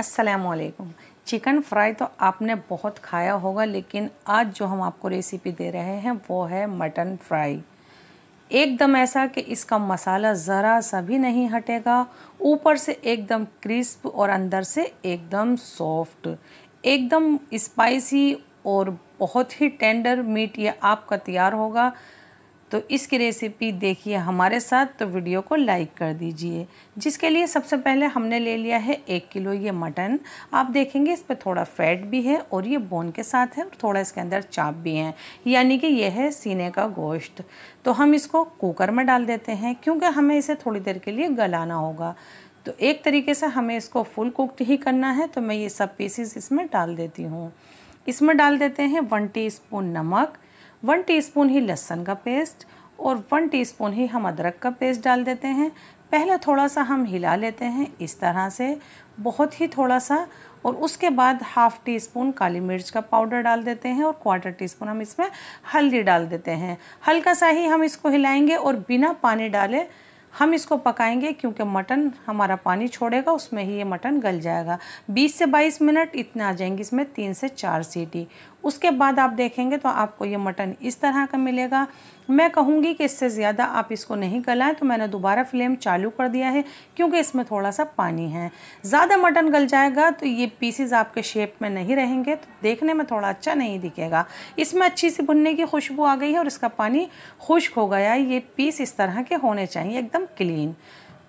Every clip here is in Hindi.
असलकुम चिकन फ्राई तो आपने बहुत खाया होगा लेकिन आज जो हम आपको रेसिपी दे रहे हैं वो है मटन फ्राई एकदम ऐसा कि इसका मसाला ज़रा सा भी नहीं हटेगा ऊपर से एकदम क्रिस्प और अंदर से एकदम सॉफ्ट एकदम स्पाइसी और बहुत ही टेंडर मीट ये आपका तैयार होगा तो इसकी रेसिपी देखिए हमारे साथ तो वीडियो को लाइक कर दीजिए जिसके लिए सबसे पहले हमने ले लिया है एक किलो ये मटन आप देखेंगे इस पर थोड़ा फैट भी है और ये बोन के साथ है और थोड़ा इसके अंदर चाप भी है यानी कि यह है सीने का गोश्त तो हम इसको कुकर में डाल देते हैं क्योंकि हमें इसे थोड़ी देर के लिए गलाना होगा तो एक तरीके से हमें इसको फुल कुकड ही करना है तो मैं ये सब पीसीस इसमें डाल देती हूँ इसमें डाल देते हैं वन टी नमक वन टीस्पून ही लहसुन का पेस्ट और वन टीस्पून ही हम अदरक का पेस्ट डाल देते हैं पहले थोड़ा सा हम हिला लेते हैं इस तरह से बहुत ही थोड़ा सा और उसके बाद हाफ़ टी स्पून काली मिर्च का पाउडर डाल देते हैं और क्वार्टर टी स्पून हम इसमें हल्दी डाल देते हैं हल्का सा ही हम इसको हिलाएंगे और बिना पानी डाले हम इसको पकाएंगे क्योंकि मटन हमारा पानी छोड़ेगा उसमें ही ये मटन गल जाएगा 20 से 22 मिनट इतने आ जाएंगे इसमें तीन से चार सीटी उसके बाद आप देखेंगे तो आपको ये मटन इस तरह का मिलेगा मैं कहूँगी कि इससे ज़्यादा आप इसको नहीं गलाएं तो मैंने दोबारा फ्लेम चालू कर दिया है क्योंकि इसमें थोड़ा सा पानी है ज़्यादा मटन गल जाएगा तो ये पीसीज आपके शेप में नहीं रहेंगे तो देखने में थोड़ा अच्छा नहीं दिखेगा इसमें अच्छी सी भुनने की खुशबू आ गई है और इसका पानी खुश्क हो गया है ये पीस इस तरह के होने चाहिए एकदम क्लीन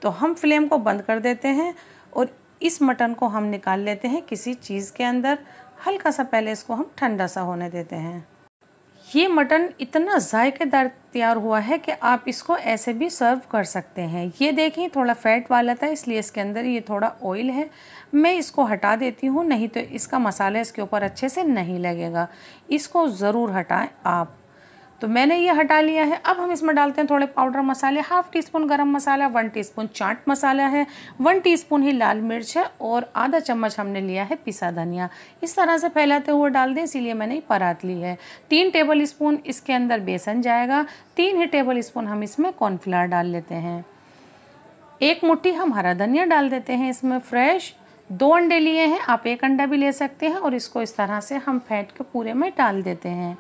तो हम फ्लेम को बंद कर देते हैं और इस मटन को हम निकाल लेते हैं किसी चीज़ के अंदर हल्का सा पहले इसको हम ठंडा सा होने देते हैं ये मटन इतना जायकेदार तैयार हुआ है कि आप इसको ऐसे भी सर्व कर सकते हैं ये देखें थोड़ा फैट वाला था इसलिए इसके अंदर ये थोड़ा ऑयल है मैं इसको हटा देती हूँ नहीं तो इसका मसाला इसके ऊपर अच्छे से नहीं लगेगा इसको ज़रूर हटाएं आप तो मैंने ये हटा लिया है अब हम इसमें डालते हैं थोड़े पाउडर मसाले हाफ टी स्पून गर्म मसाला वन टी स्पून चाट मसाला है वन टी स्पून ही लाल मिर्च है और आधा चम्मच हमने लिया है पिसा धनिया इस तरह से फैलाते हुए डाल दें इसीलिए मैंने परात ली है तीन टेबल स्पून इसके अंदर बेसन जाएगा तीन ही टेबल स्पून हम इसमें कॉर्नफ्लावर डाल लेते हैं एक मुट्ठी हम हरा धनिया डाल देते हैं इसमें फ्रेश दो अंडे लिए हैं आप एक अंडा भी ले सकते हैं और इसको इस तरह से हम फैट के पूरे में डाल देते हैं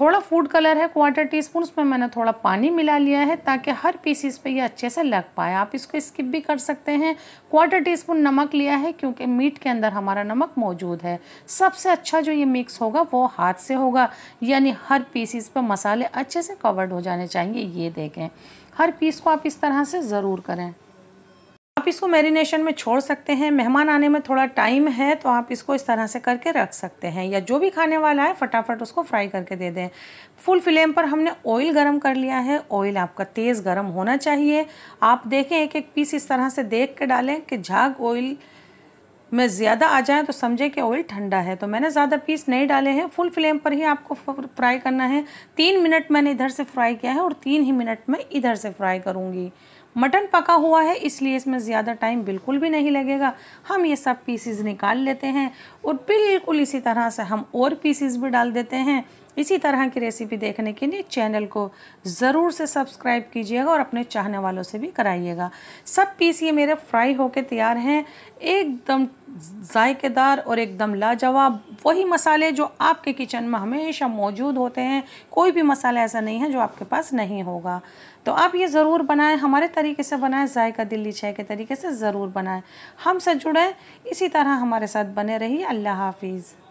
थोड़ा फूड कलर है क्वार्टर टी स्पून उसमें मैंने थोड़ा पानी मिला लिया है ताकि हर पीसीस पे ये अच्छे से लग पाए आप इसको स्किप भी कर सकते हैं क्वार्टर टी स्पून नमक लिया है क्योंकि मीट के अंदर हमारा नमक मौजूद है सबसे अच्छा जो ये मिक्स होगा वो हाथ से होगा यानी हर पीसीस पर मसाले अच्छे से कवर्ड हो जाने चाहिए ये देखें हर पीस को आप इस तरह से ज़रूर करें आप इसको मैरिनेशन में छोड़ सकते हैं मेहमान आने में थोड़ा टाइम है तो आप इसको इस तरह से करके रख सकते हैं या जो भी खाने वाला है फटाफट उसको फ्राई करके दे दें फुल फ्लेम पर हमने ऑयल गर्म कर लिया है ऑयल आपका तेज़ गर्म होना चाहिए आप देखें एक एक पीस इस तरह से देख के डालें कि झाग ऑयल में ज़्यादा आ जाए तो समझे कि ऑयल ठंडा है तो मैंने ज़्यादा पीस नहीं डाले हैं फुल फ्लेम पर ही आपको फ्राई करना है तीन मिनट मैंने इधर से फ्राई किया है और तीन ही मिनट में इधर से फ्राई करूँगी मटन पका हुआ है इसलिए इसमें ज़्यादा टाइम बिल्कुल भी नहीं लगेगा हम ये सब पीसीज निकाल लेते हैं और बिल्कुल इसी तरह से हम और पीसीज भी डाल देते हैं इसी तरह की रेसिपी देखने के लिए चैनल को ज़रूर से सब्सक्राइब कीजिएगा और अपने चाहने वालों से भी कराइएगा सब पीस ये मेरे फ्राई होके तैयार हैं एकदम जायकेदार और एकदम लाजवाब वही मसाले जो आपके किचन में हमेशा मौजूद होते हैं कोई भी मसाला ऐसा नहीं है जो आपके पास नहीं होगा तो आप ये ज़रूर बनाएं हमारे तरीके से बनाएं जायका दिल्ली छः के तरीके से ज़रूर बनाएं हमसे जुड़ें इसी तरह हमारे साथ बने रहिए अल्लाह हाफिज़